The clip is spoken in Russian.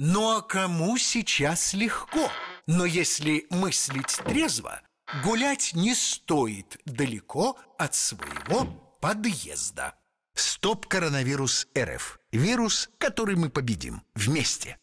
Ну а кому сейчас легко? Но если мыслить трезво, гулять не стоит далеко от своего подъезда. Стоп коронавирус РФ. Вирус, который мы победим вместе.